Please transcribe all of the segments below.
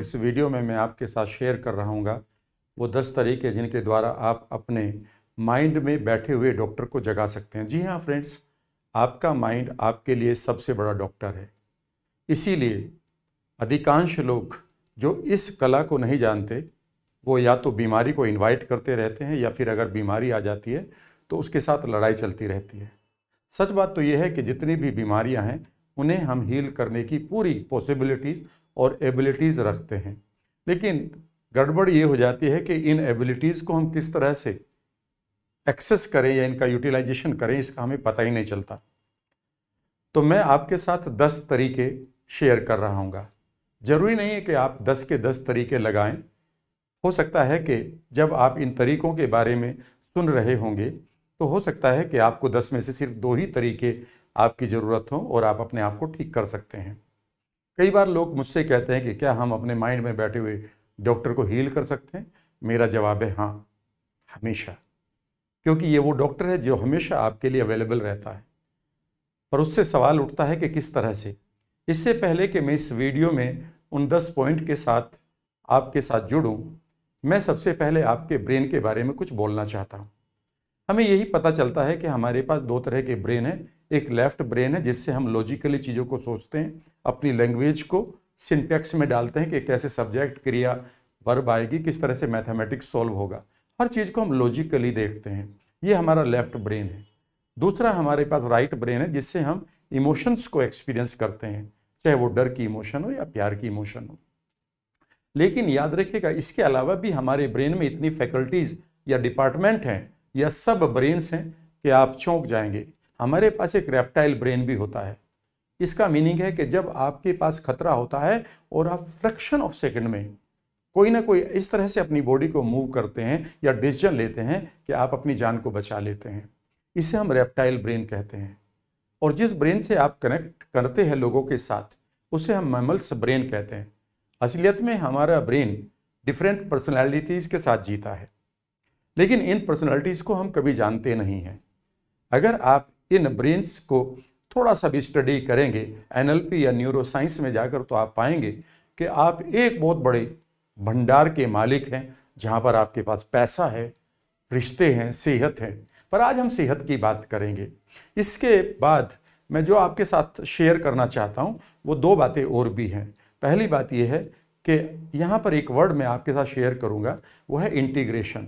इस वीडियो में मैं आपके साथ शेयर कर रहा हूँ वो दस तरीके जिनके द्वारा आप अपने माइंड में बैठे हुए डॉक्टर को जगा सकते हैं जी हाँ फ्रेंड्स आपका माइंड आपके लिए सबसे बड़ा डॉक्टर है इसीलिए अधिकांश लोग जो इस कला को नहीं जानते वो या तो बीमारी को इनवाइट करते रहते हैं या फिर अगर बीमारी आ जाती है तो उसके साथ लड़ाई चलती रहती है सच बात तो ये है कि जितनी भी बीमारियां हैं उन्हें हम हील करने की पूरी पॉसिबिलिटीज़ और एबिलिटीज़ रखते हैं लेकिन गड़बड़ ये हो जाती है कि इन एबिलिटीज़ को हम किस तरह से एक्सेस करें या इनका यूटिलाइजेशन करें इसका हमें पता ही नहीं चलता तो मैं आपके साथ दस तरीके शेयर कर रहा हूँ ज़रूरी नहीं है कि आप दस के दस तरीके लगाएं हो सकता है कि जब आप इन तरीकों के बारे में सुन रहे होंगे तो हो सकता है कि आपको दस में से सिर्फ दो ही तरीके आपकी ज़रूरत हों और आप अपने आप को ठीक कर सकते हैं कई बार लोग मुझसे कहते हैं कि क्या हम अपने माइंड में बैठे हुए डॉक्टर को हील कर सकते हैं मेरा जवाब है हाँ हमेशा क्योंकि ये वो डॉक्टर है जो हमेशा आपके लिए अवेलेबल रहता है पर उससे सवाल उठता है कि किस तरह से इससे पहले कि मैं इस वीडियो में उन दस पॉइंट के साथ आपके साथ जुड़ूँ मैं सबसे पहले आपके ब्रेन के बारे में कुछ बोलना चाहता हूँ हमें यही पता चलता है कि हमारे पास दो तरह के ब्रेन हैं एक लेफ्ट ब्रेन है जिससे हम लॉजिकली चीज़ों को सोचते हैं अपनी लैंग्वेज को सिंटेक्स में डालते हैं कि कैसे सब्जेक्ट क्रिया वर्ब आएगी किस तरह से मैथमेटिक्स सॉल्व होगा हर चीज़ को हम लॉजिकली देखते हैं ये हमारा लेफ्ट ब्रेन है दूसरा हमारे पास राइट ब्रेन है जिससे हम इमोशंस को एक्सपीरियंस करते हैं चाहे वो डर की इमोशन हो या प्यार की इमोशन हो लेकिन याद रखिएगा इसके अलावा भी हमारे ब्रेन में इतनी फैकल्टीज़ या डिपार्टमेंट हैं या सब ब्रेन्स हैं कि आप चौंक जाएंगे हमारे पास एक रेप्टाइल ब्रेन भी होता है इसका मीनिंग है कि जब आपके पास खतरा होता है और आप फ्रैक्शन ऑफ सेकंड में कोई ना कोई इस तरह से अपनी बॉडी को मूव करते हैं या डिसीजन लेते हैं कि आप अपनी जान को बचा लेते हैं इसे हम रेप्टाइल ब्रेन कहते हैं और जिस ब्रेन से आप कनेक्ट करते हैं लोगों के साथ उसे हम मैमल्स ब्रेन कहते हैं असलियत में हमारा ब्रेन डिफरेंट पर्सनैलिटीज़ के साथ जीता है लेकिन इन पर्सनैलिटीज़ को हम कभी जानते नहीं हैं अगर आप इन ब्रेन्स को थोड़ा सा भी स्टडी करेंगे एनएलपी या न्यूरो साइंस में जाकर तो आप पाएंगे कि आप एक बहुत बड़े भंडार के मालिक हैं जहाँ पर आपके पास पैसा है रिश्ते हैं सेहत है पर आज हम सेहत की बात करेंगे इसके बाद मैं जो आपके साथ शेयर करना चाहता हूँ वो दो बातें और भी हैं पहली बात यह है कि यहाँ पर एक वर्ड मैं आपके साथ शेयर करूँगा वो है इंटीग्रेशन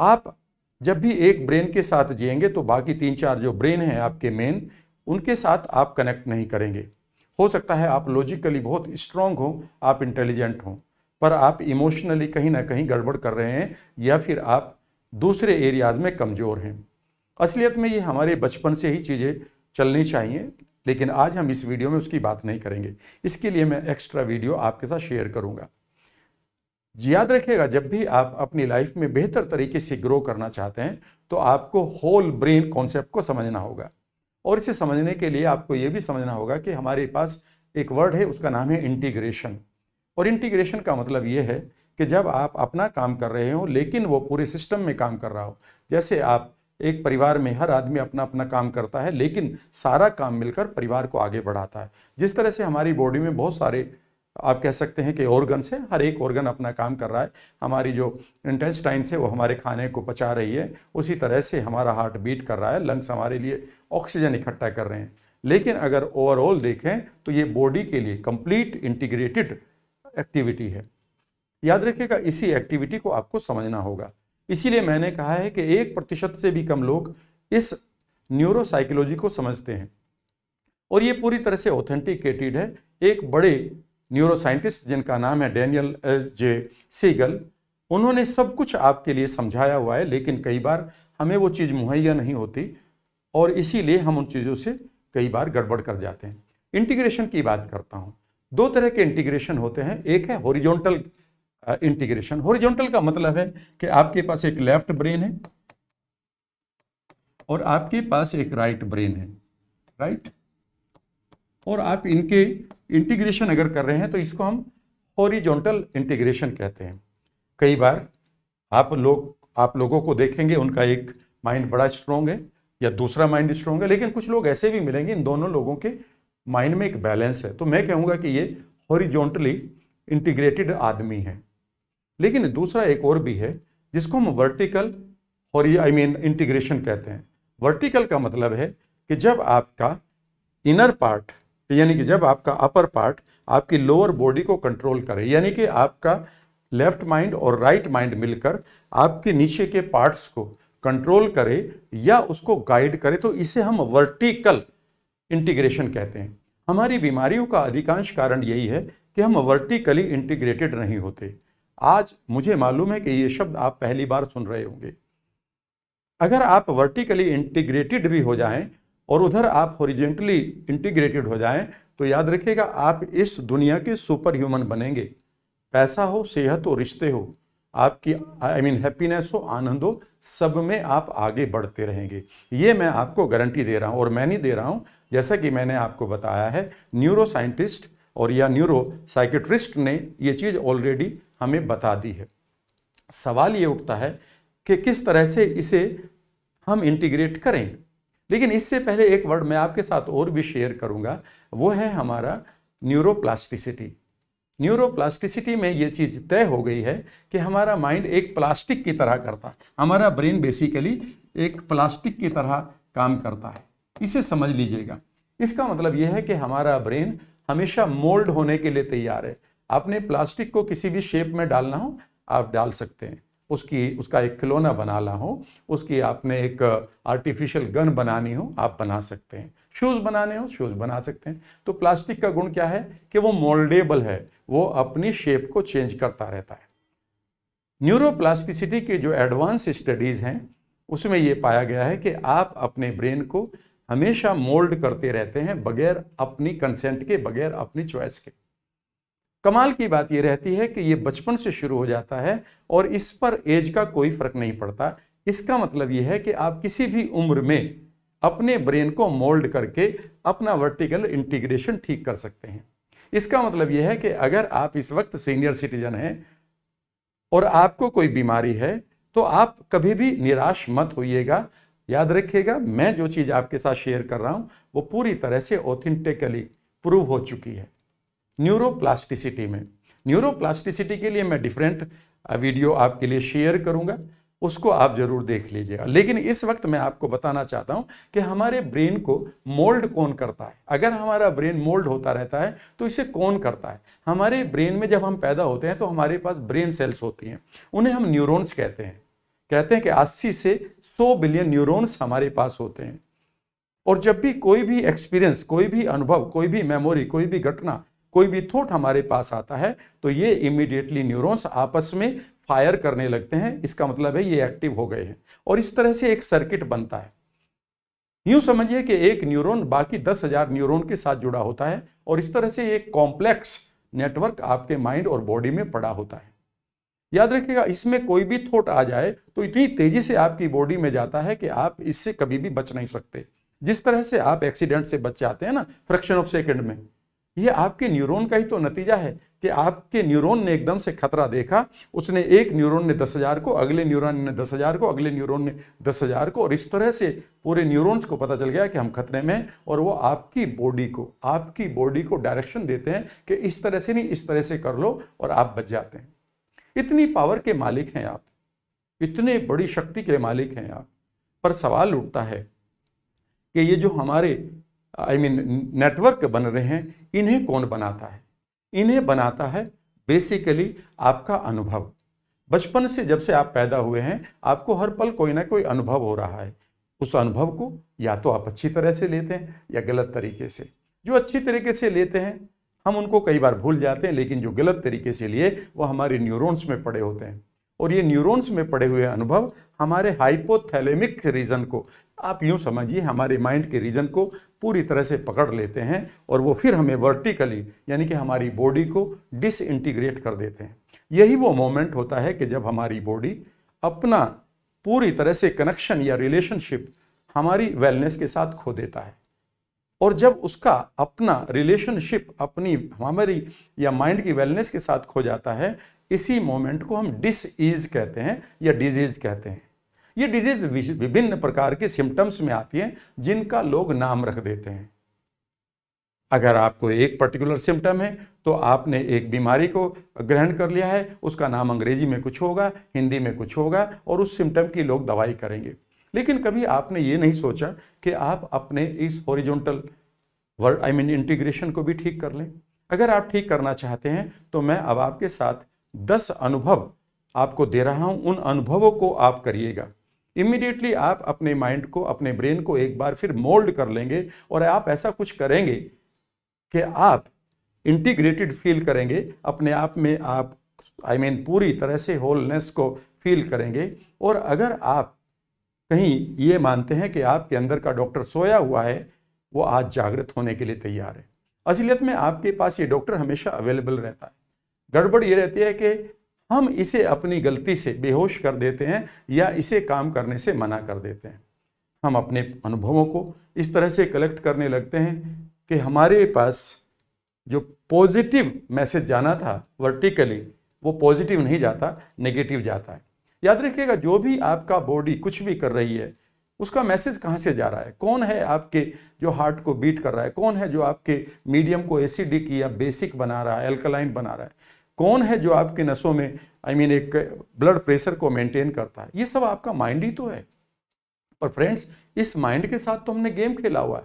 आप जब भी एक ब्रेन के साथ जिएंगे तो बाकी तीन चार जो ब्रेन हैं आपके मेन उनके साथ आप कनेक्ट नहीं करेंगे हो सकता है आप लॉजिकली बहुत स्ट्रांग हो आप इंटेलिजेंट हों पर आप इमोशनली कहीं ना कहीं गड़बड़ कर रहे हैं या फिर आप दूसरे एरियाज में कमज़ोर हैं असलियत में ये हमारे बचपन से ही चीज़ें चलनी चाहिए लेकिन आज हम इस वीडियो में उसकी बात नहीं करेंगे इसके लिए मैं एक्स्ट्रा वीडियो आपके साथ शेयर करूँगा याद रखिएगा जब भी आप अपनी लाइफ में बेहतर तरीके से ग्रो करना चाहते हैं तो आपको होल ब्रेन कॉन्सेप्ट को समझना होगा और इसे समझने के लिए आपको ये भी समझना होगा कि हमारे पास एक वर्ड है उसका नाम है इंटीग्रेशन और इंटीग्रेशन का मतलब ये है कि जब आप अपना काम कर रहे हो लेकिन वो पूरे सिस्टम में काम कर रहा हो जैसे आप एक परिवार में हर आदमी अपना अपना काम करता है लेकिन सारा काम मिलकर परिवार को आगे बढ़ाता है जिस तरह से हमारी बॉडी में बहुत सारे आप कह सकते हैं कि ऑर्गन से हर एक ऑर्गन अपना काम कर रहा है हमारी जो इंटेस्टाइन है वो हमारे खाने को पचा रही है उसी तरह से हमारा हार्ट बीट कर रहा है लंग्स हमारे लिए ऑक्सीजन इकट्ठा कर रहे हैं लेकिन अगर ओवरऑल देखें तो ये बॉडी के लिए कंप्लीट इंटीग्रेटेड एक्टिविटी है याद रखिएगा इसी एक्टिविटी को आपको समझना होगा इसीलिए मैंने कहा है कि एक प्रतिशत से भी कम लोग इस न्यूरोसाइकोलॉजी को समझते हैं और ये पूरी तरह से ऑथेंटिकेटेड है एक बड़े न्यूरोसाइंटिस्ट जिनका नाम है डेनियल एस जे सीगल उन्होंने सब कुछ आपके लिए समझाया हुआ है लेकिन कई बार हमें वो चीज़ मुहैया नहीं होती और इसीलिए हम उन चीज़ों से कई बार गड़बड़ कर जाते हैं इंटीग्रेशन की बात करता हूँ दो तरह के इंटीग्रेशन होते हैं एक है होरिजोनटल इंटीग्रेशन होरिजोनटल का मतलब है कि आपके पास एक लेफ्ट ब्रेन है और आपके पास एक राइट right ब्रेन है राइट right? और आप इनके इंटीग्रेशन अगर कर रहे हैं तो इसको हम हॉरिजॉन्टल इंटीग्रेशन कहते हैं कई बार आप लोग आप लोगों को देखेंगे उनका एक माइंड बड़ा स्ट्रॉन्ग है या दूसरा माइंड स्ट्रॉन्ग है लेकिन कुछ लोग ऐसे भी मिलेंगे इन दोनों लोगों के माइंड में एक बैलेंस है तो मैं कहूँगा कि ये हॉरिजॉन्टली इंटीग्रेटेड आदमी है लेकिन दूसरा एक और भी है जिसको हम वर्टिकल और आई मीन इंटीग्रेशन कहते हैं वर्टिकल का मतलब है कि जब आपका इनर पार्ट यानी कि जब आपका अपर पार्ट आपकी लोअर बॉडी को कंट्रोल करे यानी कि आपका लेफ्ट माइंड और राइट right माइंड मिलकर आपके नीचे के पार्ट्स को कंट्रोल करे या उसको गाइड करे तो इसे हम वर्टिकल इंटीग्रेशन कहते हैं हमारी बीमारियों का अधिकांश कारण यही है कि हम वर्टिकली इंटीग्रेटेड नहीं होते आज मुझे मालूम है कि ये शब्द आप पहली बार सुन रहे होंगे अगर आप वर्टिकली इंटीग्रेटेड भी हो जाएं और उधर आप हॉरिजेंटली इंटीग्रेटेड हो जाएं तो याद रखिएगा आप इस दुनिया के सुपर ह्यूमन बनेंगे पैसा हो सेहत हो रिश्ते हो आपकी आई मीन हैप्पीनेस हो आनंद हो सब में आप आगे बढ़ते रहेंगे ये मैं आपको गारंटी दे रहा हूँ और मैं नहीं दे रहा हूँ जैसा कि मैंने आपको बताया है न्यूरो साइंटिस्ट और या न्यूरो साइकेट्रिस्ट ने ये चीज़ ऑलरेडी हमें बता दी है सवाल ये उठता है कि किस तरह से इसे हम इंटीग्रेट करें लेकिन इससे पहले एक वर्ड मैं आपके साथ और भी शेयर करूंगा वो है हमारा न्यूरोप्लास्टिसिटी न्यूरोप्लास्टिसिटी में ये चीज़ तय हो गई है कि हमारा माइंड एक प्लास्टिक की तरह करता है हमारा ब्रेन बेसिकली एक प्लास्टिक की तरह काम करता है इसे समझ लीजिएगा इसका मतलब यह है कि हमारा ब्रेन हमेशा मोल्ड होने के लिए तैयार है आपने प्लास्टिक को किसी भी शेप में डालना हो आप डाल सकते हैं उसकी उसका एक खिलौना बनाना हो उसकी आपने एक आर्टिफिशियल गन बनानी हो आप बना सकते हैं शूज़ बनाने हो शूज़ बना सकते हैं तो प्लास्टिक का गुण क्या है कि वो मोल्डेबल है वो अपनी शेप को चेंज करता रहता है न्यूरोप्लास्टिसिटी के जो एडवांस स्टडीज़ हैं उसमें ये पाया गया है कि आप अपने ब्रेन को हमेशा मोल्ड करते रहते हैं बगैर अपनी कंसेंट के बगैर अपनी चॉइस के कमाल की बात यह रहती है कि ये बचपन से शुरू हो जाता है और इस पर एज का कोई फर्क नहीं पड़ता इसका मतलब ये है कि आप किसी भी उम्र में अपने ब्रेन को मोल्ड करके अपना वर्टिकल इंटीग्रेशन ठीक कर सकते हैं इसका मतलब यह है कि अगर आप इस वक्त सीनियर सिटीजन हैं और आपको कोई बीमारी है तो आप कभी भी निराश मत होइएगा याद रखिएगा मैं जो चीज़ आपके साथ शेयर कर रहा हूँ वो पूरी तरह से ऑथेंटिकली प्रूव हो चुकी है न्यूरोप्लास्टिसिटी में न्यूरोप्लास्टिसिटी के लिए मैं डिफरेंट वीडियो uh, आपके लिए शेयर करूंगा उसको आप जरूर देख लीजिएगा लेकिन इस वक्त मैं आपको बताना चाहता हूं कि हमारे ब्रेन को मोल्ड कौन करता है अगर हमारा ब्रेन मोल्ड होता रहता है तो इसे कौन करता है हमारे ब्रेन में जब हम पैदा होते हैं तो हमारे पास ब्रेन सेल्स होती हैं उन्हें हम न्यूरोन्स कहते हैं कहते हैं कि अस्सी से सौ बिलियन न्यूरोन्स हमारे पास होते हैं और जब भी कोई भी एक्सपीरियंस कोई भी अनुभव कोई भी मेमोरी कोई भी घटना कोई भी थॉट हमारे पास आता है तो ये इमीडिएटली न्यूरॉन्स आपस में फायर करने लगते हैं इसका मतलब है ये एक्टिव हो गए हैं और इस तरह से एक सर्किट बनता है यूं समझिए कि एक न्यूरॉन बाकी दस हजार न्यूरोन के साथ जुड़ा होता है और इस तरह से एक कॉम्प्लेक्स नेटवर्क आपके माइंड और बॉडी में पड़ा होता है याद रखिएगा इसमें कोई भी थॉट आ जाए तो इतनी तेजी से आपकी बॉडी में जाता है कि आप इससे कभी भी बच नहीं सकते जिस तरह से आप एक्सीडेंट से बच जाते हैं ना फ्रैक्शन ऑफ सेकेंड में ये आपके न्यूरॉन का ही तो नतीजा है कि आपके न्यूरॉन ने एकदम से खतरा देखा उसने एक न्यूरॉन ने दस हज़ार को अगले न्यूरॉन ने दस हज़ार को अगले न्यूरॉन ने दस हज़ार को और इस तरह से पूरे न्यूरॉन्स को पता चल गया कि हम खतरे में और वो आपकी बॉडी को आपकी बॉडी को डायरेक्शन देते हैं कि इस तरह से नहीं इस तरह से कर लो और आप बच जाते हैं इतनी पावर के मालिक हैं आप इतने बड़ी शक्ति के मालिक हैं आप पर सवाल उठता है कि ये जो हमारे आई मीन नेटवर्क बन रहे हैं इन्हें कौन बनाता है इन्हें बनाता है बेसिकली आपका अनुभव बचपन से जब से आप पैदा हुए हैं आपको हर पल कोई ना कोई अनुभव हो रहा है उस अनुभव को या तो आप अच्छी तरह से लेते हैं या गलत तरीके से जो अच्छी तरीके से लेते हैं हम उनको कई बार भूल जाते हैं लेकिन जो गलत तरीके से लिए वो हमारे न्यूरॉन्स में पड़े होते हैं और ये न्यूरॉन्स में पड़े हुए अनुभव हमारे हाइपोथैलेमिक रीजन को आप यूँ समझिए हमारे माइंड के रीजन को पूरी तरह से पकड़ लेते हैं और वो फिर हमें वर्टिकली यानी कि हमारी बॉडी को डिसइंटीग्रेट कर देते हैं यही वो मोमेंट होता है कि जब हमारी बॉडी अपना पूरी तरह से कनेक्शन या रिलेशनशिप हमारी वेलनेस के साथ खो देता है और जब उसका अपना रिलेशनशिप अपनी हमारी या माइंड की वेलनेस के साथ खो जाता है इसी मोमेंट को हम डिस ईज कहते हैं या डिजीज कहते हैं ये डिजीज विभिन्न प्रकार के सिम्टम्स में आती हैं जिनका लोग नाम रख देते हैं अगर आपको एक पर्टिकुलर सिम्टम है तो आपने एक बीमारी को ग्रहण कर लिया है उसका नाम अंग्रेजी में कुछ होगा हिंदी में कुछ होगा और उस सिम्टम की लोग दवाई करेंगे लेकिन कभी आपने ये नहीं सोचा कि आप अपने इस horizontal word I mean integration को भी ठीक कर लें अगर आप ठीक करना चाहते हैं तो मैं अब आपके साथ दस अनुभव आपको दे रहा हूँ उन अनुभवों को आप करिएगा इमीडिएटली आप अपने माइंड को अपने ब्रेन को एक बार फिर मोल्ड कर लेंगे और आप ऐसा कुछ करेंगे कि आप इंटीग्रेटेड फील करेंगे अपने आप में आप आई I मीन mean, पूरी तरह से होलनेस को फील करेंगे और अगर आप कहीं ये मानते हैं कि आपके अंदर का डॉक्टर सोया हुआ है वो आज जागृत होने के लिए तैयार है असलियत में आपके पास ये डॉक्टर हमेशा अवेलेबल रहता है गड़बड़ ये रहती है कि हम इसे अपनी गलती से बेहोश कर देते हैं या इसे काम करने से मना कर देते हैं हम अपने अनुभवों को इस तरह से कलेक्ट करने लगते हैं कि हमारे पास जो पॉजिटिव मैसेज जाना था वर्टिकली वो पॉजिटिव नहीं जाता नेगेटिव जाता है याद रखिएगा जो भी आपका बॉडी कुछ भी कर रही है उसका मैसेज कहाँ से जा रहा है कौन है आपके जो हार्ट को बीट कर रहा है कौन है जो आपके मीडियम को एसिडिक या बेसिक बना रहा है एल्कलाइन बना रहा है कौन है जो आपके नसों में आई I मीन mean, एक ब्लड प्रेशर को मेंटेन करता है ये सब आपका माइंड ही तो है पर फ्रेंड्स इस माइंड के साथ तो हमने गेम खेला हुआ है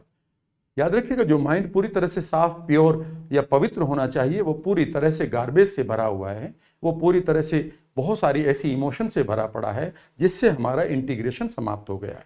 याद रखिएगा जो माइंड पूरी तरह से साफ प्योर या पवित्र होना चाहिए वो पूरी तरह से गार्बेज से भरा हुआ है वो पूरी तरह से बहुत सारी ऐसी इमोशन से भरा पड़ा है जिससे हमारा इंटीग्रेशन समाप्त हो गया है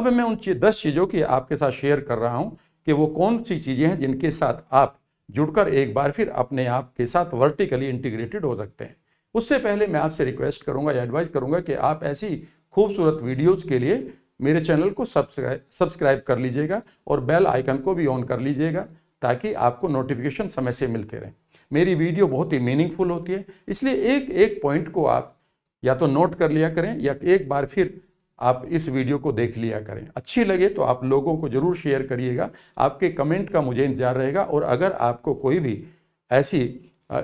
अब मैं उन दस चीज़ों की आपके साथ शेयर कर रहा हूँ कि वो कौन सी चीज़ें हैं जिनके साथ आप जुड़कर एक बार फिर अपने आप के साथ वर्टिकली इंटीग्रेटेड हो सकते हैं उससे पहले मैं आपसे रिक्वेस्ट करूंगा या एडवाइस करूंगा कि आप ऐसी खूबसूरत वीडियोज़ के लिए मेरे चैनल को सब्सक्राइब सब्सक्राइब कर लीजिएगा और बेल आइकन को भी ऑन कर लीजिएगा ताकि आपको नोटिफिकेशन समय से मिलते रहें मेरी वीडियो बहुत ही मीनिंगफुल होती है इसलिए एक एक पॉइंट को आप या तो नोट कर लिया करें या एक बार फिर आप इस वीडियो को देख लिया करें अच्छी लगे तो आप लोगों को ज़रूर शेयर करिएगा आपके कमेंट का मुझे इंतज़ार रहेगा और अगर आपको कोई भी ऐसी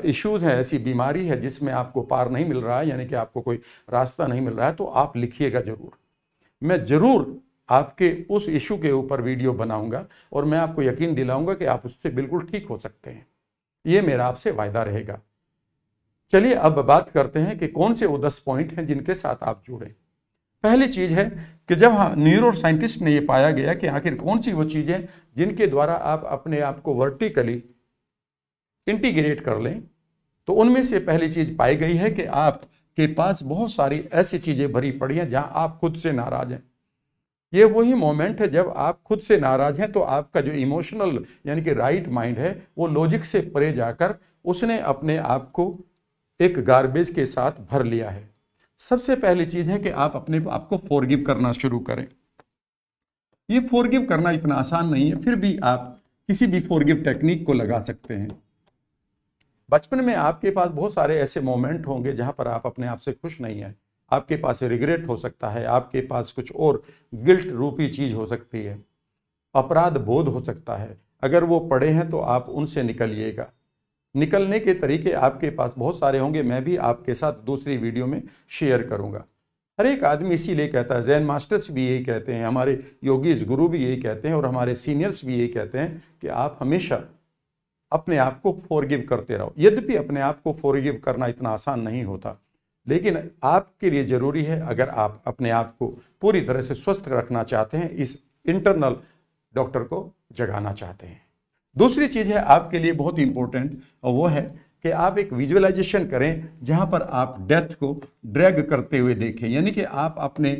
इश्यूज़ हैं ऐसी बीमारी है जिसमें आपको पार नहीं मिल रहा है यानी कि आपको कोई रास्ता नहीं मिल रहा है तो आप लिखिएगा ज़रूर मैं ज़रूर आपके उस इशू के ऊपर वीडियो बनाऊंगा और मैं आपको यकीन दिलाऊंगा कि आप उससे बिल्कुल ठीक हो सकते हैं ये मेरा आपसे वायदा रहेगा चलिए अब बात करते हैं कि कौन से वो दस पॉइंट हैं जिनके साथ आप जुड़ें पहली चीज़ है कि जब हाँ न्यूरो साइंटिस्ट ने ये पाया गया कि आखिर कौन सी वो चीज़ें जिनके द्वारा आप अपने आप को वर्टिकली इंटीग्रेट कर लें तो उनमें से पहली चीज़ पाई गई है कि आप के पास बहुत सारी ऐसी चीज़ें भरी पड़ी हैं जहाँ आप खुद से नाराज़ हैं ये वही मोमेंट है जब आप खुद से नाराज़ हैं तो आपका जो इमोशनल यानी कि राइट माइंड है वो लॉजिक से परे जाकर उसने अपने आप को एक गार्बेज के साथ भर लिया है सबसे पहली चीज है कि आप अपने आप को फोरगिव करना शुरू करें ये फोरगिव करना इतना आसान नहीं है फिर भी आप किसी भी फोरगिव टेक्निक को लगा सकते हैं बचपन में आपके पास बहुत सारे ऐसे मोमेंट होंगे जहां पर आप अपने आप से खुश नहीं हैं आपके पास रिग्रेट हो सकता है आपके पास कुछ और गिल्ट रूपी चीज़ हो सकती है अपराध बोध हो सकता है अगर वो पड़े हैं तो आप उनसे निकलिएगा निकलने के तरीके आपके पास बहुत सारे होंगे मैं भी आपके साथ दूसरी वीडियो में शेयर करूँगा हर एक आदमी इसीलिए कहता है जैन मास्टर्स भी यही कहते हैं हमारे योगी गुरु भी यही कहते हैं और हमारे सीनियर्स भी यही कहते हैं कि आप हमेशा अपने आप को फॉरगिव करते रहो यद्यपि अपने आप को फॉरगिव करना इतना आसान नहीं होता लेकिन आपके लिए ज़रूरी है अगर आप अपने आप को पूरी तरह से स्वस्थ रखना चाहते हैं इस इंटरनल डॉक्टर को जगाना चाहते हैं दूसरी चीज़ है आपके लिए बहुत इंपॉर्टेंट और वो है कि आप एक विजुअलाइजेशन करें जहाँ पर आप डेथ को ड्रैग करते हुए देखें यानी कि आप अपने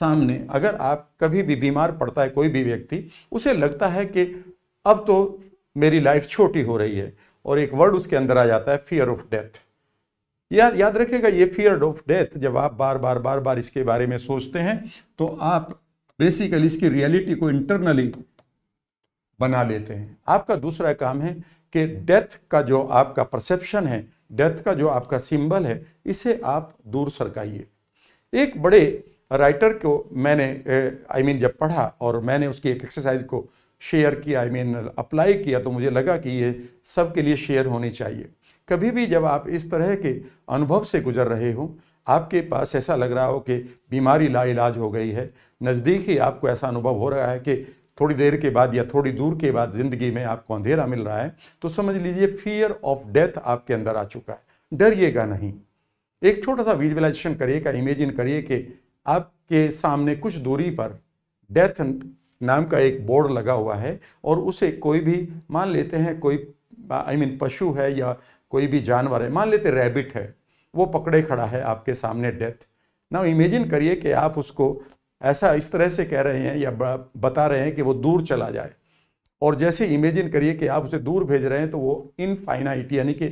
सामने अगर आप कभी भी बीमार पड़ता है कोई भी व्यक्ति उसे लगता है कि अब तो मेरी लाइफ छोटी हो रही है और एक वर्ड उसके अंदर आ जाता है फियर ऑफ डेथ या याद रखेगा ये फियर ऑफ डेथ जब आप बार बार बार बार इसके बारे में सोचते हैं तो आप बेसिकली इसकी रियलिटी को इंटरनली बना लेते हैं आपका दूसरा काम है कि डेथ का जो आपका परसेप्शन है डेथ का जो आपका सिंबल है इसे आप दूर सरकाइए एक बड़े राइटर को मैंने आई I मीन mean, जब पढ़ा और मैंने उसकी एक एक्सरसाइज को शेयर किया आई मीन अप्लाई किया तो मुझे लगा कि ये सब के लिए शेयर होनी चाहिए कभी भी जब आप इस तरह के अनुभव से गुजर रहे हो आपके पास ऐसा लग रहा हो कि बीमारी लाइलाज हो गई है नज़दीक ही आपको ऐसा अनुभव हो रहा है कि थोड़ी देर के बाद या थोड़ी दूर के बाद ज़िंदगी में आपको अंधेरा मिल रहा है तो समझ लीजिए फियर ऑफ डेथ आपके अंदर आ चुका है डरिएगा नहीं एक छोटा सा विजुअलाइजेशन करिएगा इमेजिन करिए कि आपके सामने कुछ दूरी पर डेथ नाम का एक बोर्ड लगा हुआ है और उसे कोई भी मान लेते हैं कोई आई I मीन mean, पशु है या कोई भी जानवर है मान लेते रैबिट है वो पकड़े खड़ा है आपके सामने डेथ ना इमेजिन करिए कि आप उसको ऐसा इस तरह से कह रहे हैं या बता रहे हैं कि वो दूर चला जाए और जैसे इमेजिन करिए कि आप उसे दूर भेज रहे हैं तो वो इनफाइनाइट यानी कि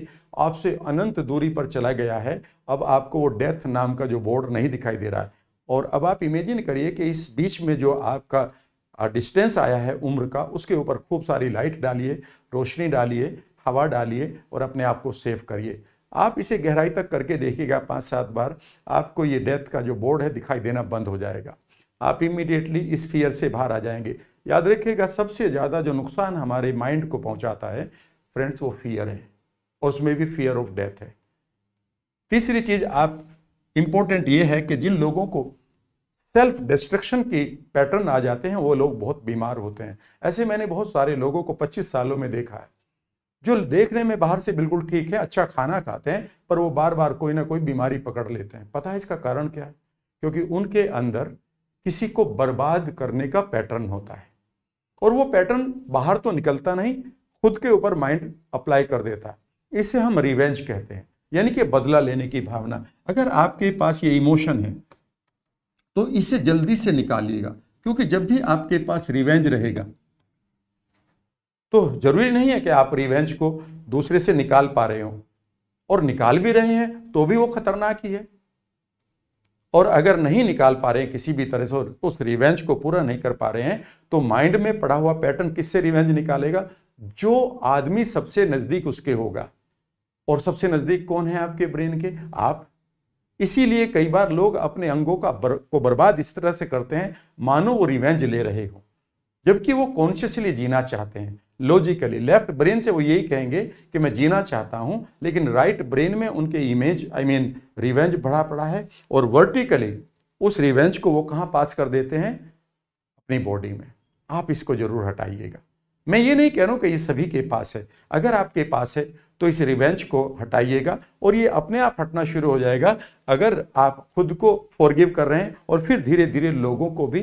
आपसे अनंत दूरी पर चला गया है अब आपको वो डेथ नाम का जो बोर्ड नहीं दिखाई दे रहा है और अब आप इमेजिन करिए कि इस बीच में जो आपका डिस्टेंस आया है उम्र का उसके ऊपर खूब सारी लाइट डालिए रोशनी डालिए हवा डालिए और अपने आप को सेव करिए आप इसे गहराई तक करके देखिएगा पाँच सात बार आपको ये डेथ का जो बोर्ड है दिखाई देना बंद हो जाएगा आप इमीडिएटली इस फियर से बाहर आ जाएंगे याद रखिएगा सबसे ज़्यादा जो नुकसान हमारे माइंड को पहुंचाता है फ्रेंड्स वो फियर है और उसमें भी फियर ऑफ डेथ है तीसरी चीज़ आप इम्पोर्टेंट ये है कि जिन लोगों को सेल्फ डिस्ट्रक्शन के पैटर्न आ जाते हैं वो लोग बहुत बीमार होते हैं ऐसे मैंने बहुत सारे लोगों को 25 सालों में देखा है जो देखने में बाहर से बिल्कुल ठीक है अच्छा खाना खाते हैं पर वो बार बार कोई ना कोई बीमारी पकड़ लेते हैं पता है इसका कारण क्या है क्योंकि उनके अंदर किसी को बर्बाद करने का पैटर्न होता है और वो पैटर्न बाहर तो निकलता नहीं खुद के ऊपर माइंड अप्लाई कर देता है इसे हम रिवेंज कहते हैं यानी कि बदला लेने की भावना अगर आपके पास ये इमोशन है तो इसे जल्दी से निकालिएगा क्योंकि जब भी आपके पास रिवेंज रहेगा तो जरूरी नहीं है कि आप रिवेंज को दूसरे से निकाल पा रहे हो और निकाल भी रहे हैं तो भी वो खतरनाक ही है और अगर नहीं निकाल पा रहे हैं किसी भी तरह से उस रिवेंज को पूरा नहीं कर पा रहे हैं तो माइंड में पड़ा हुआ पैटर्न किससे रिवेंज निकालेगा जो आदमी सबसे नज़दीक उसके होगा और सबसे नज़दीक कौन है आपके ब्रेन के आप इसीलिए कई बार लोग अपने अंगों का बर, को बर्बाद इस तरह से करते हैं मानो वो रिवेंज ले रहे हो जबकि वो कॉन्शियसली जीना चाहते हैं लॉजिकली लेफ्ट ब्रेन से वो यही कहेंगे कि मैं जीना चाहता हूं लेकिन राइट ब्रेन में उनके इमेज आई मीन रिवेंज बढ़ा पड़ा है और वर्टिकली उस रिवेंज को वो कहाँ पास कर देते हैं अपनी बॉडी में आप इसको जरूर हटाइएगा मैं ये नहीं कह रहा हूं कि ये सभी के पास है अगर आपके पास है तो इस रिवेंज को हटाइएगा और ये अपने आप हटना शुरू हो जाएगा अगर आप खुद को फॉरगिव कर रहे हैं और फिर धीरे धीरे लोगों को भी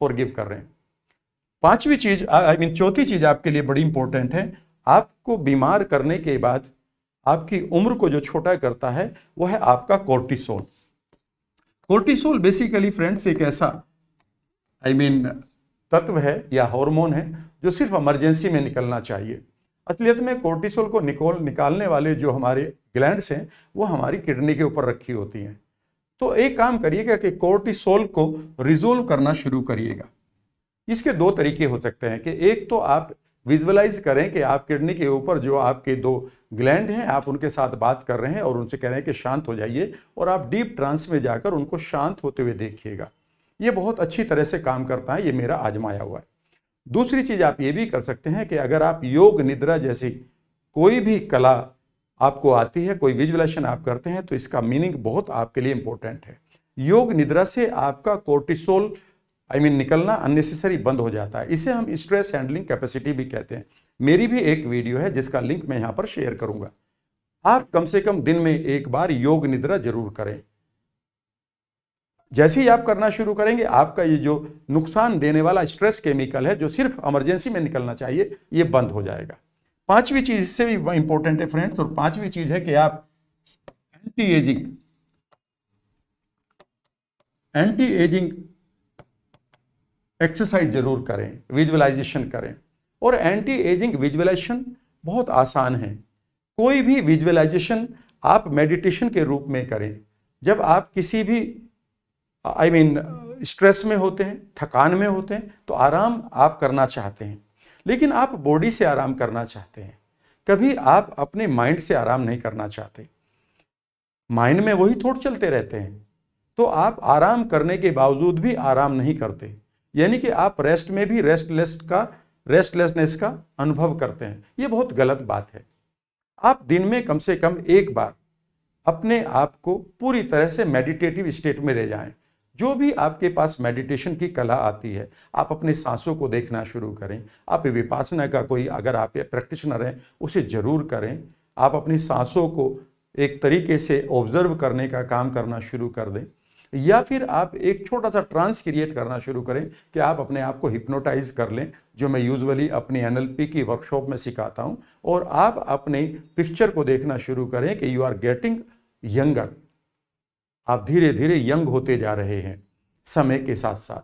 फॉरगिव कर रहे हैं पांचवी चीज आई मीन चौथी चीज आपके लिए बड़ी इंपॉर्टेंट है आपको बीमार करने के बाद आपकी उम्र को जो छोटा करता है वो है आपका कोर्टिसोल कोर्टिसोल बेसिकली फ्रेंड्स एक ऐसा आई I मीन mean, तत्व है या हार्मोन है जो सिर्फ इमरजेंसी में निकलना चाहिए असलियत में कोर्टिसोल को निकोल निकालने वाले जो हमारे ग्लैंड्स हैं वो हमारी किडनी के ऊपर रखी होती हैं तो एक काम करिएगा कि कोर्टिसोल को रिजोल्व करना शुरू करिएगा इसके दो तरीके हो सकते हैं कि एक तो आप विजुअलाइज करें कि आप किडनी के ऊपर जो आपके दो ग्लैंड हैं आप उनके साथ बात कर रहे हैं और उनसे कह रहे हैं कि शांत हो जाइए और आप डीप ट्रांस में जाकर उनको शांत होते हुए देखिएगा ये बहुत अच्छी तरह से काम करता है ये मेरा आजमाया हुआ है दूसरी चीज़ आप ये भी कर सकते हैं कि अगर आप योग निद्रा जैसी कोई भी कला आपको आती है कोई विजुअलाइजेशन आप करते हैं तो इसका मीनिंग बहुत आपके लिए इम्पोर्टेंट है योग निद्रा से आपका cortisol I I mean mean, निकलना अननेसेसरी बंद हो जाता है इसे हम स्ट्रेस हैंडलिंग कैपेसिटी भी कहते हैं मेरी भी एक वीडियो है जिसका लिंक मैं यहाँ पर शेयर करूंगा आप कम से कम दिन में एक बार योग निद्रा जरूर करें जैसे ही आप करना शुरू करेंगे आपका ये जो नुकसान देने वाला स्ट्रेस केमिकल है जो सिर्फ इमरजेंसी में निकलना चाहिए ये बंद हो जाएगा पांचवी चीज इससे भी इंपॉर्टेंट है फ्रेंड्स और पांचवी चीज है कि आप anti ageing anti ageing exercise जरूर करें विजुअलाइजेशन करें और एंटी एजिंग विजुअलाइजेशन बहुत आसान है कोई भी विजुअलाइजेशन आप मेडिटेशन के रूप में करें जब आप किसी भी आई मीन स्ट्रेस में होते हैं थकान में होते हैं तो आराम आप करना चाहते हैं लेकिन आप बॉडी से आराम करना चाहते हैं कभी आप अपने माइंड से आराम नहीं करना चाहते माइंड में वही थॉट चलते रहते हैं तो आप आराम करने के बावजूद भी आराम नहीं करते यानी कि आप रेस्ट में भी रेस्टलेस का रेस्टलेसनेस का अनुभव करते हैं ये बहुत गलत बात है आप दिन में कम से कम एक बार अपने आप को पूरी तरह से मेडिटेटिव स्टेट में ले जाएं जो भी आपके पास मेडिटेशन की कला आती है आप अपने सांसों को देखना शुरू करें आप विपासना का कोई अगर आप प्रैक्टिशनर हैं उसे ज़रूर करें आप अपनी सांसों को एक तरीके से ऑब्जर्व करने का काम करना शुरू कर दें या फिर आप एक छोटा सा ट्रांस क्रिएट करना शुरू करें कि आप अपने आप को हिप्नोटाइज कर लें जो मैं यूजुअली अपनी एन की वर्कशॉप में सिखाता हूं और आप अपने पिक्चर को देखना शुरू करें कि यू आर गेटिंग यंगर आप धीरे धीरे यंग होते जा रहे हैं समय के साथ साथ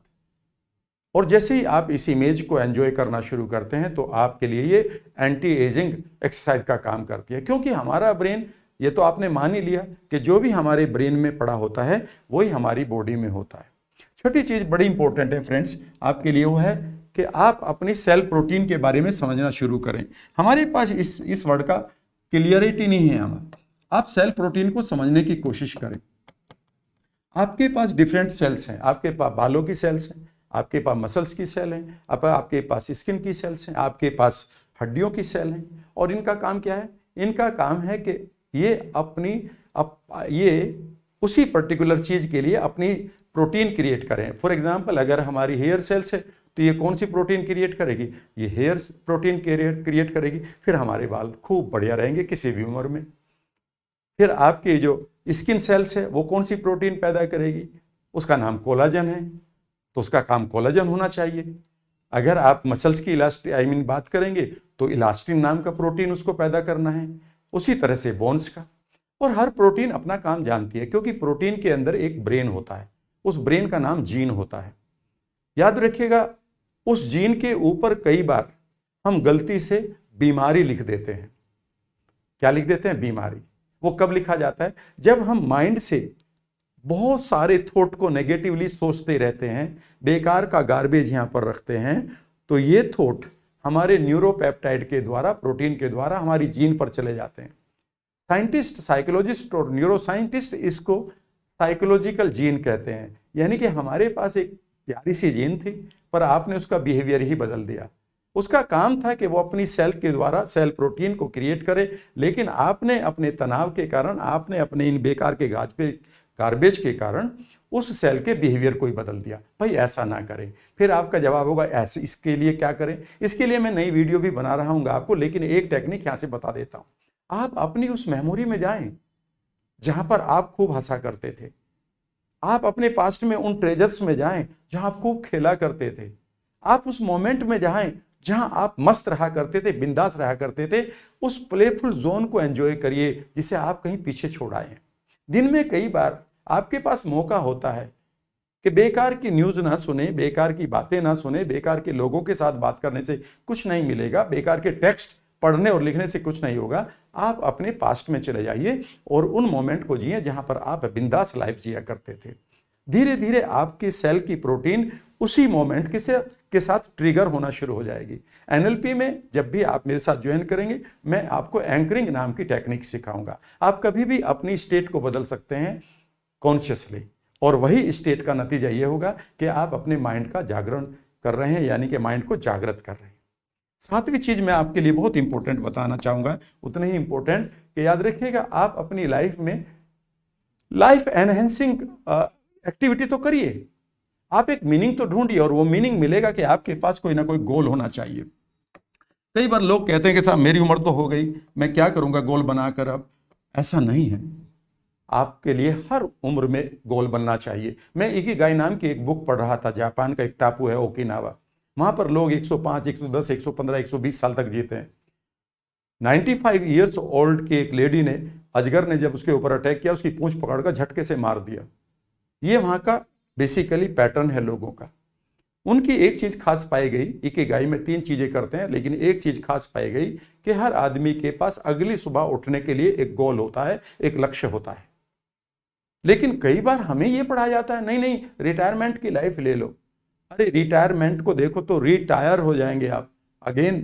और जैसे ही आप इस इमेज को एंजॉय करना शुरू करते हैं तो आपके लिए ये एंटी एजिंग एक्सरसाइज का काम करती है क्योंकि हमारा ब्रेन ये तो आपने मान ही लिया कि जो भी हमारे ब्रेन में पड़ा होता है वही हमारी बॉडी में होता है छोटी चीज़ बड़ी इंपॉर्टेंट है फ्रेंड्स आपके लिए वो है कि आप अपनी सेल प्रोटीन के बारे में समझना शुरू करें हमारे पास इस इस वर्ड का क्लियरिटी नहीं है हमें आप सेल प्रोटीन को समझने की कोशिश करें आपके पास डिफरेंट सेल्स हैं आपके पास बालों की सेल्स हैं आपके पास मसल्स की सेल हैं आप, आपके पास स्किन की सेल्स हैं आपके पास हड्डियों की सेल हैं और इनका काम क्या है इनका काम है कि ये अपनी अप, ये उसी पर्टिकुलर चीज़ के लिए अपनी प्रोटीन क्रिएट करें फॉर एग्जांपल अगर हमारी हेयर सेल्स है तो ये कौन सी प्रोटीन क्रिएट करेगी ये हेयर प्रोटीन क्रिएट करेगी फिर हमारे बाल खूब बढ़िया रहेंगे किसी भी उम्र में फिर आपकी जो स्किन सेल्स है वो कौन सी प्रोटीन पैदा करेगी उसका नाम कोलाजन है तो उसका काम कोलाजन होना चाहिए अगर आप मसल्स की इलास्टिन आई मीन बात करेंगे तो इलास्टिन नाम का प्रोटीन उसको पैदा करना है उसी तरह से बोन्स का और हर प्रोटीन अपना काम जानती है क्योंकि प्रोटीन के अंदर एक ब्रेन होता है उस ब्रेन का नाम जीन होता है याद रखिएगा उस जीन के ऊपर कई बार हम गलती से बीमारी लिख देते हैं क्या लिख देते हैं बीमारी वो कब लिखा जाता है जब हम माइंड से बहुत सारे थॉट को नेगेटिवली सोचते रहते हैं बेकार का गार्बेज यहाँ पर रखते हैं तो ये थॉट हमारे न्यूरोपेप्टाइड के द्वारा प्रोटीन के द्वारा हमारी जीन पर चले जाते हैं साइंटिस्ट साइकोलॉजिस्ट और न्यूरोसाइंटिस्ट इसको साइकोलॉजिकल जीन कहते हैं यानी कि हमारे पास एक प्यारी सी जीन थी पर आपने उसका बिहेवियर ही बदल दिया उसका काम था कि वो अपनी सेल के द्वारा सेल प्रोटीन को क्रिएट करे लेकिन आपने अपने तनाव के कारण आपने अपने इन बेकार के गाज पे गार्बेज के कारण उस सेल के बिहेवियर को ही बदल दिया भाई ऐसा ना करें फिर आपका जवाब होगा ऐसे इसके लिए क्या करें इसके लिए मैं नई वीडियो भी बना रहा हूँ आपको लेकिन एक टेक्निक यहाँ से बता देता हूँ आप अपनी उस मेमोरी में जाएं जहाँ पर आप खूब हंसा करते थे आप अपने पास्ट में उन ट्रेजर्स में जाएं जहाँ आप खूब खेला करते थे आप उस मोमेंट में जाएं जहां आप मस्त रहा करते थे बिंदास रहा करते थे उस प्लेफुल जोन को एंजॉय करिए जिसे आप कहीं पीछे छोड़ आए हैं दिन में कई बार आपके पास मौका होता है कि बेकार की न्यूज़ ना सुने बेकार की बातें ना सुने बेकार के लोगों के साथ बात करने से कुछ नहीं मिलेगा बेकार के टेक्स्ट पढ़ने और लिखने से कुछ नहीं होगा आप अपने पास्ट में चले जाइए और उन मोमेंट को जिए जहाँ पर आप बिंदास लाइफ जिया करते थे धीरे धीरे आपकी सेल की प्रोटीन उसी मोमेंट के से के साथ ट्रिगर होना शुरू हो जाएगी एनएलपी में जब भी आप मेरे साथ ज्वाइन करेंगे मैं आपको एंकरिंग नाम की टेक्निक सिखाऊंगा आप कभी भी अपनी स्टेट को बदल सकते हैं कॉन्शियसली और वही स्टेट का नतीजा ये होगा कि आप अपने माइंड का जागरण कर रहे हैं यानी कि माइंड को जागृत कर रहे हैं सातवीं चीज़ मैं आपके लिए बहुत इंपॉर्टेंट बताना चाहूँगा उतने ही इंपॉर्टेंट कि याद रखिएगा आप अपनी लाइफ में लाइफ एनहेंसिंग एक्टिविटी तो करिए आप एक मीनिंग तो ढूंढिए और वो मीनिंग मिलेगा कि आपके पास कोई ना कोई गोल होना चाहिए कई बार लोग कहते हैं कि साहब मेरी उम्र तो हो गई मैं क्या करूँगा गोल बनाकर अब ऐसा नहीं है आपके लिए हर उम्र में गोल बनना चाहिए मैं एक ही गाय नाम की एक बुक पढ़ रहा था जापान का एक टापू है ओकिनावा वहाँ पर लोग 105, 110, 115, 120 साल तक जीते हैं 95 ईयर्स ओल्ड की एक लेडी ने अजगर ने जब उसके ऊपर अटैक किया उसकी पूछ पकड़कर झटके से मार दिया ये वहाँ का बेसिकली पैटर्न है लोगों का उनकी एक चीज़ खास पाई गई गाय में तीन चीज़ें करते हैं लेकिन एक चीज़ खास पाई गई कि हर आदमी के पास अगली सुबह उठने के लिए एक गोल होता है एक लक्ष्य होता है लेकिन कई बार हमें यह पढ़ा जाता है नहीं नहीं रिटायरमेंट की लाइफ ले लो अरे रिटायरमेंट को देखो तो रिटायर हो जाएंगे आप अगेन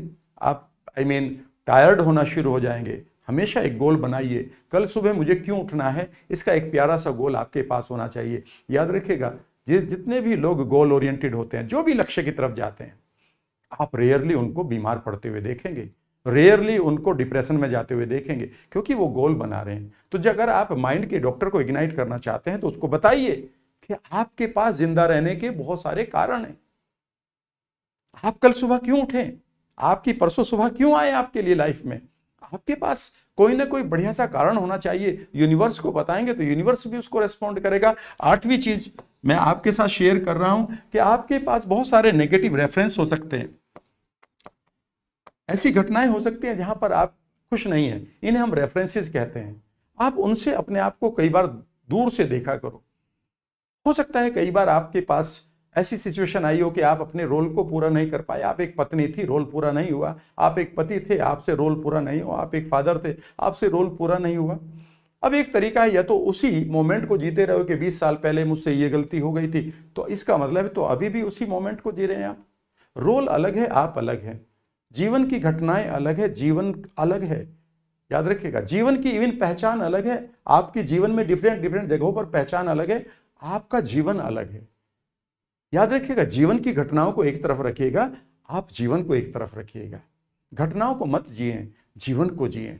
आप आई मीन टायर्ड होना शुरू हो जाएंगे हमेशा एक गोल बनाइए कल सुबह मुझे क्यों उठना है इसका एक प्यारा सा गोल आपके पास होना चाहिए याद रखिएगा जितने भी लोग गोल ओरिएंटेड होते हैं जो भी लक्ष्य की तरफ जाते हैं आप रेयरली उनको बीमार पड़ते हुए देखेंगे रेयरली उनको डिप्रेशन में जाते हुए देखेंगे क्योंकि वो गोल बना रहे हैं तो अगर आप माइंड के डॉक्टर को इग्नाइट करना चाहते हैं तो उसको बताइए कि आपके पास जिंदा रहने के बहुत सारे कारण हैं आप कल सुबह क्यों उठें आपकी परसों सुबह क्यों आए आपके लिए लाइफ में आपके पास कोई ना कोई बढ़िया सा कारण होना चाहिए यूनिवर्स को बताएंगे तो यूनिवर्स भी उसको रेस्पॉन्ड करेगा आठवीं चीज मैं आपके साथ शेयर कर रहा हूं कि आपके पास बहुत सारे नेगेटिव रेफरेंस हो सकते हैं ऐसी घटनाएं हो सकती हैं जहां पर आप खुश नहीं हैं इन्हें हम रेफरेंसेस कहते हैं आप उनसे अपने आप को कई बार दूर से देखा करो हो सकता है कई बार आपके पास ऐसी सिचुएशन आई हो कि आप अपने रोल को पूरा नहीं कर पाए आप एक पत्नी थी रोल पूरा नहीं हुआ आप एक पति थे आपसे रोल पूरा नहीं हुआ आप एक फादर थे आपसे रोल पूरा नहीं हुआ अब एक तरीका है या तो उसी मोमेंट को जीते रहो कि 20 साल पहले मुझसे ये गलती हो गई थी तो इसका मतलब है तो अभी भी उसी मोमेंट को जी रहे हैं आप रोल अलग है आप अलग हैं जीवन की घटनाएं अलग है जीवन अलग है याद रखिएगा जीवन की इवन पहचान अलग है आपकी जीवन में डिफरेंट डिफरेंट जगहों पर पहचान अलग है आपका जीवन अलग है याद रखिएगा जीवन की घटनाओं को एक तरफ रखिएगा आप जीवन को एक तरफ रखिएगा घटनाओं को मत जिए जीवन को जिए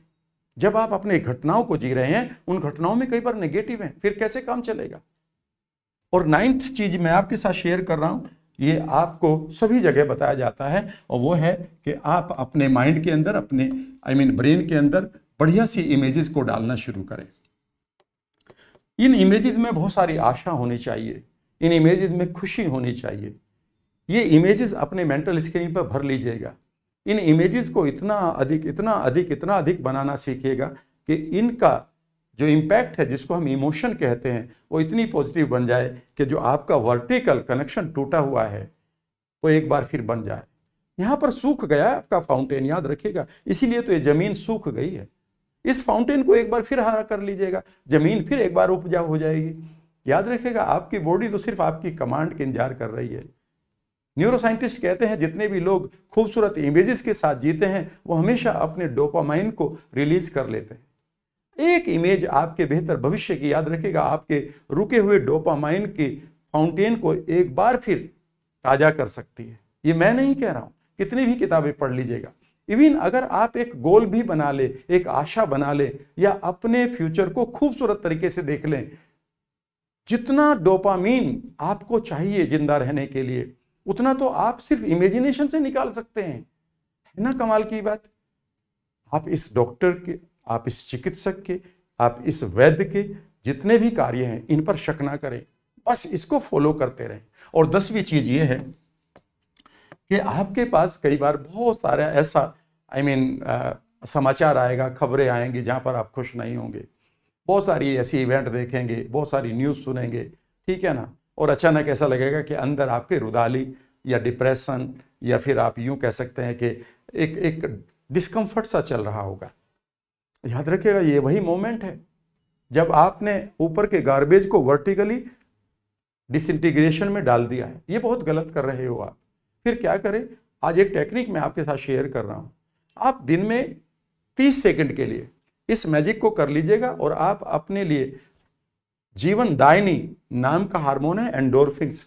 जब आप अपने घटनाओं को जी रहे हैं उन घटनाओं में कई बार नेगेटिव हैं फिर कैसे काम चलेगा और नाइन्थ चीज मैं आपके साथ शेयर कर रहा हूं ये आपको सभी जगह बताया जाता है और वो है कि आप अपने माइंड के अंदर अपने आई मीन ब्रेन के अंदर बढ़िया सी इमेजेस को डालना शुरू करें इन इमेजेस में बहुत सारी आशा होनी चाहिए इन इमेजेस में खुशी होनी चाहिए ये इमेजेस अपने मेंटल स्क्रीन पर भर लीजिएगा इन इमेजेस को इतना अधिक इतना अधिक इतना अधिक बनाना सीखिएगा कि इनका जो इम्पैक्ट है जिसको हम इमोशन कहते हैं वो इतनी पॉजिटिव बन जाए कि जो आपका वर्टिकल कनेक्शन टूटा हुआ है वो एक बार फिर बन जाए यहाँ पर सूख गया आपका फाउंटेन याद रखिएगा इसीलिए तो ये ज़मीन सूख गई है इस फाउंटेन को एक बार फिर हरा कर लीजिएगा ज़मीन फिर एक बार उपजाऊ हो जाएगी याद रखिएगा आपकी बॉडी तो सिर्फ आपकी कमांड के इंतजार कर रही है न्यूरोसाइंटिस्ट कहते हैं जितने भी लोग खूबसूरत इमेजेस के साथ जीते हैं वो हमेशा अपने डोपामाइन को रिलीज कर लेते हैं एक इमेज आपके बेहतर भविष्य की याद रखेगा आपके रुके हुए डोपामाइन के फाउंटेन को एक बार फिर ताजा कर सकती है ये मैं नहीं कह रहा हूं कितनी भी किताबें पढ़ लीजिएगा इवन अगर आप एक गोल भी बना ले एक आशा बना ले या अपने फ्यूचर को खूबसूरत तरीके से देख लें जितना डोपामीन आपको चाहिए जिंदा रहने के लिए उतना तो आप सिर्फ इमेजिनेशन से निकाल सकते हैं ना कमाल की बात आप इस डॉक्टर के आप इस चिकित्सक के आप इस वैद्य के जितने भी कार्य हैं इन पर शक ना करें बस इसको फॉलो करते रहें और दसवीं चीज़ ये है कि आपके पास कई बार बहुत सारा ऐसा आई I मीन mean, समाचार आएगा खबरें आएंगी जहाँ पर आप खुश नहीं होंगे बहुत सारी ऐसी इवेंट देखेंगे बहुत सारी न्यूज़ सुनेंगे ठीक है ना और अचानक ऐसा लगेगा कि अंदर आपके रुदाली या डिप्रेशन या फिर आप यूँ कह सकते हैं कि एक एक डिस्कम्फर्ट सा चल रहा होगा याद रखिएगा ये वही मोमेंट है जब आपने ऊपर के गार्बेज को वर्टिकली डिसइंटीग्रेशन में डाल दिया है ये बहुत गलत कर रहे हो आप फिर क्या करें आज एक टेक्निक मैं आपके साथ शेयर कर रहा हूँ आप दिन में तीस सेकंड के लिए इस मैजिक को कर लीजिएगा और आप अपने लिए जीवन दायनी नाम का हार्मोन है एंडोरफिन्स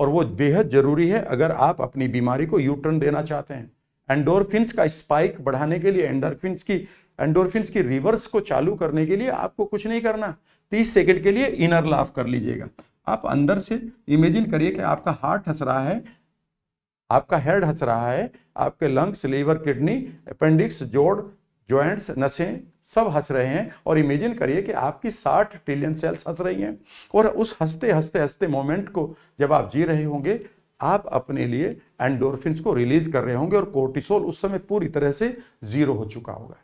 और वो बेहद ज़रूरी है अगर आप अपनी बीमारी को यूटर्न देना चाहते हैं एंडोरफिन्स का स्पाइक बढ़ाने के लिए एंडोरफिन्स की एंडोरफिन्स की रिवर्स को चालू करने के लिए आपको कुछ नहीं करना तीस सेकेंड के लिए इनर लाफ कर लीजिएगा आप अंदर से इमेजिन करिए कि आपका हार्ट हंस रहा है आपका हेड हंस रहा है आपके लंग्स लीवर किडनी अपेंडिक्स जोड़ ज्वाइंट्स नसें सब हंस रहे हैं और इमेजिन करिए कि आपकी 60 ट्रिलियन सेल्स हंस रही हैं और उस हंसते हंसते हंसते मोमेंट को जब आप जी रहे होंगे आप अपने लिए एंडोरफिन को रिलीज कर रहे होंगे और कोर्टिसोल उस समय पूरी तरह से जीरो हो चुका होगा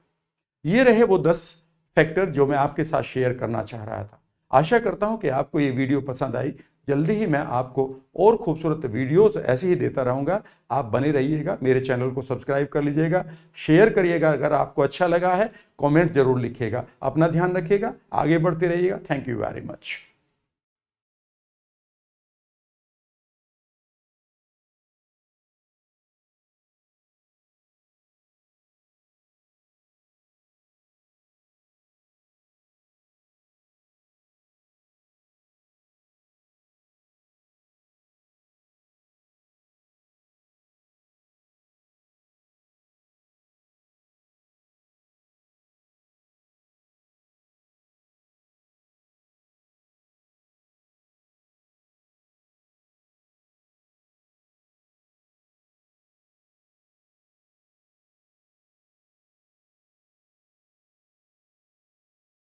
ये रहे वो दस फैक्टर जो मैं आपके साथ शेयर करना चाह रहा था आशा करता हूँ कि आपको ये वीडियो पसंद आई जल्दी ही मैं आपको और खूबसूरत वीडियोस ऐसे ही देता रहूँगा आप बने रहिएगा मेरे चैनल को सब्सक्राइब कर लीजिएगा शेयर करिएगा अगर आपको अच्छा लगा है कमेंट जरूर लिखिएगा अपना ध्यान रखिएगा आगे बढ़ते रहिएगा थैंक यू वेरी मच